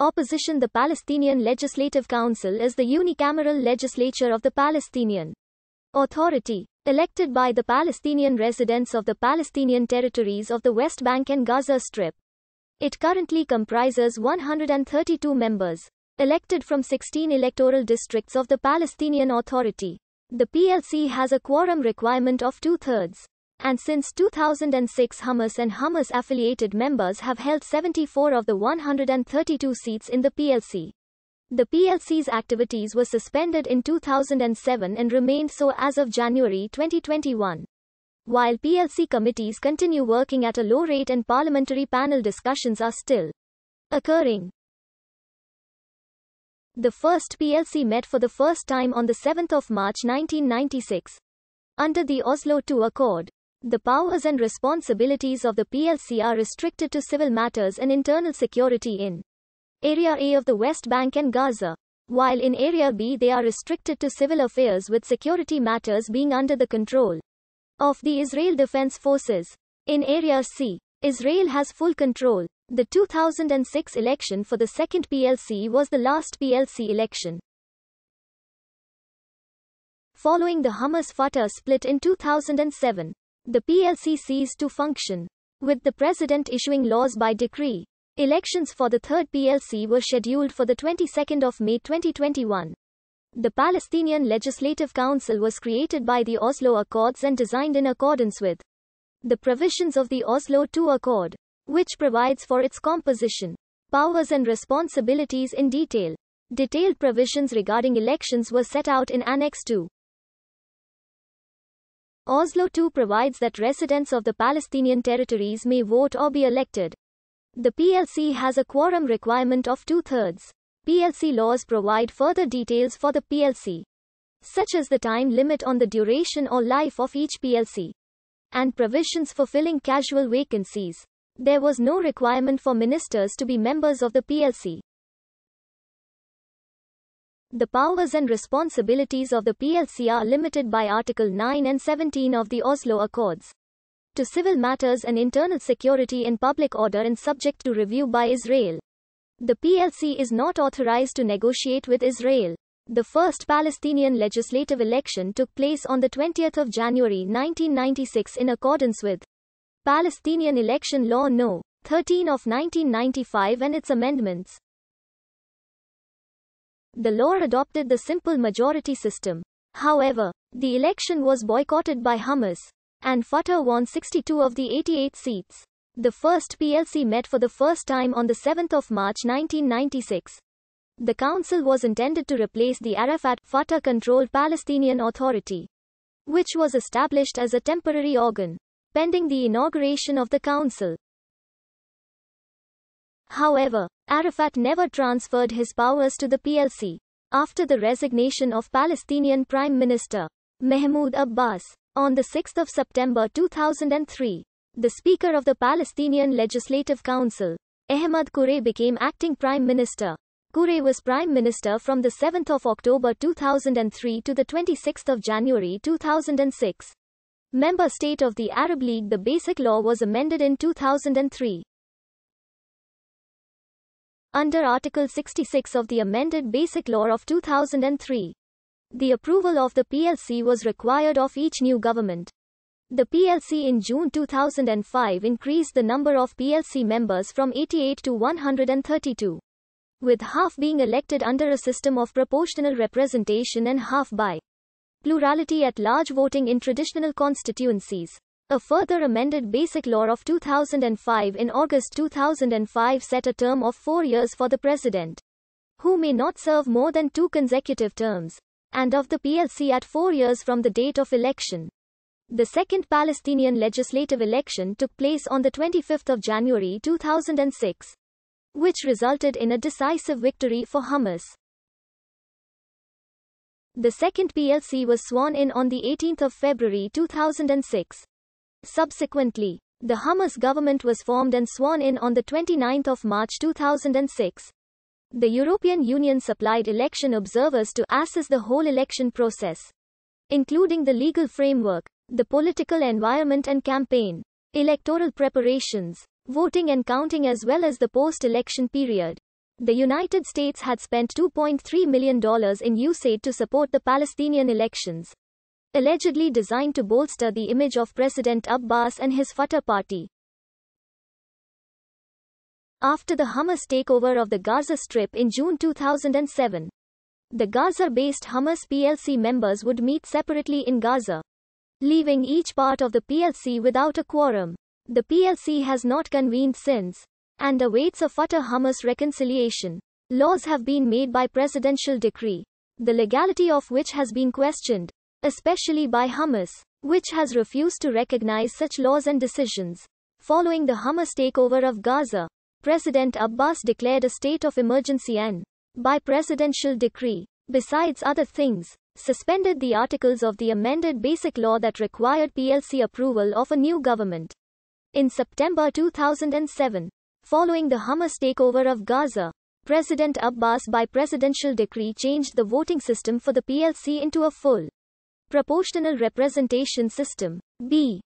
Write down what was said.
Opposition The Palestinian Legislative Council is the unicameral legislature of the Palestinian Authority, elected by the Palestinian residents of the Palestinian territories of the West Bank and Gaza Strip. It currently comprises 132 members, elected from 16 electoral districts of the Palestinian Authority. The PLC has a quorum requirement of two-thirds. And since 2006 Hamas and Hamas-affiliated members have held 74 of the 132 seats in the PLC. The PLC's activities were suspended in 2007 and remained so as of January 2021. While PLC committees continue working at a low rate and parliamentary panel discussions are still occurring. The first PLC met for the first time on 7 March 1996 under the Oslo II Accord. The powers and responsibilities of the PLC are restricted to civil matters and internal security in Area A of the West Bank and Gaza, while in Area B they are restricted to civil affairs with security matters being under the control of the Israel Defense Forces. In Area C, Israel has full control. The 2006 election for the second PLC was the last PLC election. Following the Hamas Fatah split in 2007, the PLC ceased to function. With the president issuing laws by decree, elections for the third PLC were scheduled for the 22nd of May 2021. The Palestinian Legislative Council was created by the Oslo Accords and designed in accordance with the provisions of the Oslo II Accord, which provides for its composition, powers and responsibilities in detail. Detailed provisions regarding elections were set out in Annex 2. Oslo II provides that residents of the Palestinian territories may vote or be elected. The PLC has a quorum requirement of two thirds. PLC laws provide further details for the PLC, such as the time limit on the duration or life of each PLC, and provisions for filling casual vacancies. There was no requirement for ministers to be members of the PLC. The powers and responsibilities of the PLC are limited by Article 9 and 17 of the Oslo Accords to civil matters and internal security and public order and subject to review by Israel. The PLC is not authorized to negotiate with Israel. The first Palestinian legislative election took place on the 20th of January 1996 in accordance with Palestinian Election Law No. 13 of 1995 and its amendments. The law adopted the simple majority system. However, the election was boycotted by Hamas, and Fatah won 62 of the 88 seats. The first PLC met for the first time on 7 March 1996. The council was intended to replace the Arafat Fatah controlled Palestinian Authority, which was established as a temporary organ, pending the inauguration of the council. However, Arafat never transferred his powers to the PLC. After the resignation of Palestinian Prime Minister Mahmoud Abbas on 6 September 2003, the Speaker of the Palestinian Legislative Council, Ahmad Kourey became acting Prime Minister. Kourey was Prime Minister from 7 October 2003 to 26 January 2006. Member state of the Arab League The Basic Law was amended in 2003. Under Article 66 of the amended Basic Law of 2003, the approval of the PLC was required of each new government. The PLC in June 2005 increased the number of PLC members from 88 to 132, with half being elected under a system of proportional representation and half by plurality at large voting in traditional constituencies. A further amended Basic Law of 2005 in August 2005 set a term of four years for the President, who may not serve more than two consecutive terms, and of the PLC at four years from the date of election. The second Palestinian legislative election took place on 25 January 2006, which resulted in a decisive victory for Hamas. The second PLC was sworn in on 18 February 2006. Subsequently, the Hamas government was formed and sworn in on 29 March 2006. The European Union supplied election observers to assess the whole election process, including the legal framework, the political environment and campaign, electoral preparations, voting and counting as well as the post-election period. The United States had spent $2.3 million in USAID to support the Palestinian elections allegedly designed to bolster the image of President Abbas and his Fatah party. After the Hamas takeover of the Gaza Strip in June 2007, the Gaza-based Hamas PLC members would meet separately in Gaza, leaving each part of the PLC without a quorum. The PLC has not convened since, and awaits a Fatah-Hamas reconciliation. Laws have been made by presidential decree, the legality of which has been questioned especially by Hamas, which has refused to recognize such laws and decisions. Following the Hamas takeover of Gaza, President Abbas declared a state of emergency and, by presidential decree, besides other things, suspended the articles of the amended basic law that required PLC approval of a new government. In September 2007, following the Hamas takeover of Gaza, President Abbas by presidential decree changed the voting system for the PLC into a full Proportional Representation System. B.